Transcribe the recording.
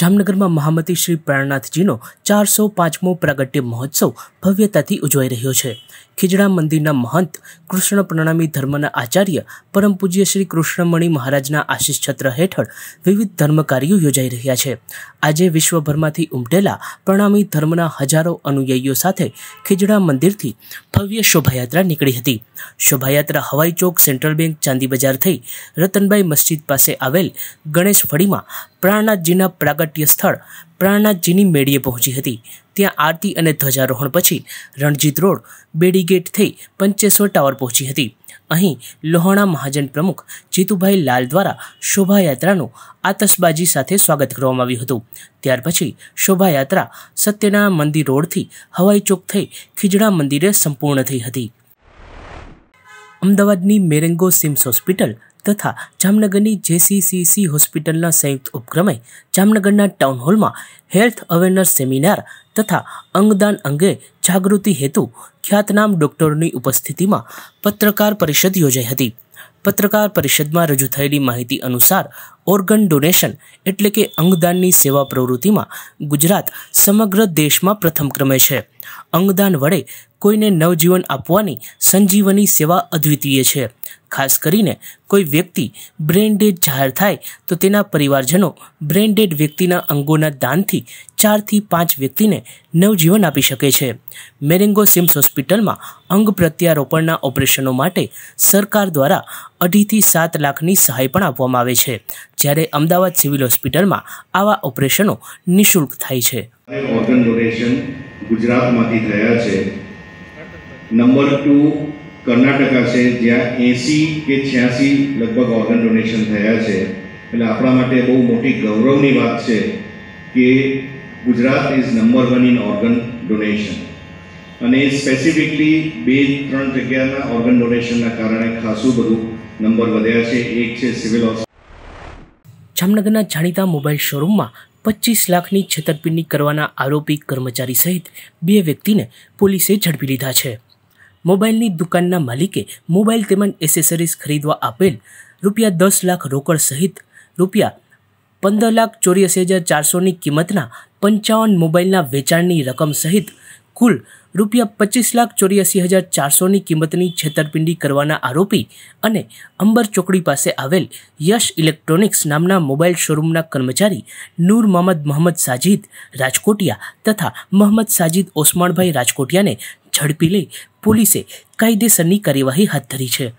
જામનગરમાં મહામતી શ્રી પ્રાણનાથજીનો ચારસો પાંચમો પ્રાગટ્ય મહોત્સવ ભવ્યતાથી ઉજવાઈ રહ્યો છે ખીજડા મંદિરના મહંત કૃષ્ણ પ્રણામી ધર્મના આચાર્ય પરમ પૂજ્ય શ્રી કૃષ્ણમણી મહારાજના આશીષ છત્ર હેઠળ વિવિધ ધર્મકાર્યો યોજાઈ રહ્યા છે આજે વિશ્વભરમાંથી ઉમટેલા પ્રણામી ધર્મના હજારો અનુયાયીઓ સાથે ખીજડા મંદિરથી ભવ્ય શોભાયાત્રા નીકળી હતી શુભયાત્રા હવઈ ચોક સેન્ટ્રલ બેંક ચાંદી બજાર થી રતનબાઈ મસ્જિદ પાસે આવેલ ગણેશ ફડી માં પ્રાણનાથજીના પ્રાગટ્ય સ્થળ પ્રાણનાથજીની મેડીએ પહોંચી હતી ત્યાં આરતી અને ધજારોહન પછી રણજીત રોડ બેડી ગેટ થી પંચેસો ટાવર પહોંચી હતી અહી લોહાણા મહાજન પ્રમુખ જીતુભાઈ લાલ દ્વારા શોભા યાત્રાનો આતશબાજી સાથે સ્વાગત કરવામાં આવ્યું હતું ત્યાર પછી શોભા યાત્રા સત્યના મંદિર રોડ થી હવઈ ચોક થઈ ખિજણા મંદિરે સંપૂર્ણ થઈ હતી અમદાવાદની મેરેંગો સિમ્સ હોસ્પિટલ તથા જામનગરની જેસીસીસી હોસ્પિટલના સંયુક્ત ઉપક્રમે જામનગરના ટાઉન હોલમાં હેલ્થ અવેરનેસ સેમિનાર તથા અંગદાન અંગે જાગૃતિ હેતુ ખ્યાતનામ ડોક્ટરોની ઉપસ્થિતિમાં પત્રકાર પરિષદ યોજાઈ હતી પત્રકાર પરિષદમાં રજૂ થયેલી માહિતી અનુસાર ઓર્ગન ડોનેશન એટલે કે અંગદાનની સેવા પ્રવૃત્તિમાં ગુજરાત સમગ્ર દેશમાં પ્રથમ ક્રમે છે અંગદાન વડે કોઈને નવજીવન આપવાની સંજીવની સેવા અદ્વિતીય છે ખાસ કરીને કોઈ વ્યક્તિ બ્રેન જાહેર થાય તો તેના પરિવારજનો બ્રેન વ્યક્તિના અંગોના દાનથી ચારથી પાંચ વ્યક્તિને નવજીવન આપી શકે છે મેરેંગો સિમ્સ હોસ્પિટલમાં અંગ પ્રત્યારોપણના ઓપરેશનો માટે સરકાર દ્વારા અઢીથી સાત લાખની સહાય પણ આપવામાં આવે છે જ્યારે અમદાવાદ સિવિલ હોસ્પિટલમાં આવા ઓપરેશનો નિઃશુલ્ક થાય છે ગુજરાતમાંથી થયા છે નંબર ટુ કર્ણાટકા છે જ્યાં એંસી કે છ્યાસી લગભગ ઓર્ગન ડોનેશન થયા છે એટલે આપણા માટે બહુ મોટી ગૌરવની વાત છે કે Gujarat is number one in organ donation અને સ્પેસિફિકલી બે ત્રણ જગ્યાના ઓર્ગન ડોનેશનના કારણે ખાસું બધું નંબર વધ્યા છે એક છે સિવિલ હોસ્પિટલ જામનગરના જાણીતા મોબાઈલ શોરૂમમાં પચીસ લાખની છેતરપિંડી કરવાના આરોપી કર્મચારી સહિત બે વ્યક્તિને પોલીસે ઝડપી લીધા છે મોબાઈલની દુકાનના માલિકે મોબાઈલ તેમજ એસેસરીઝ ખરીદવા આપેલ રૂપિયા દસ લાખ રોકડ સહિત રૂપિયા પંદર લાખ ચોર્યાસી હજાર ચારસોની કિંમતના પંચાવન મોબાઈલના વેચાણની રકમ સહિત કુલ રૂપિયા પચીસ લાખ ચોર્યાસી હજાર ચારસોની કિંમતની છેતરપિંડી કરવાના આરોપી અને અંબર ચોકડી પાસે આવેલ યશ ઇલેક્ટ્રોનિક્સ નામના મોબાઈલ શોરૂમના કર્મચારી નૂર મોહમ્મદ મોહમ્મદ સાજિદ રાજકોટિયા તથા મોહમ્મદ સાજિદ ઓસમાણભાઈ રાજકોટિયાને ઝડપી લઈ પોલીસે કાયદેસરની કાર્યવાહી હાથ ધરી છે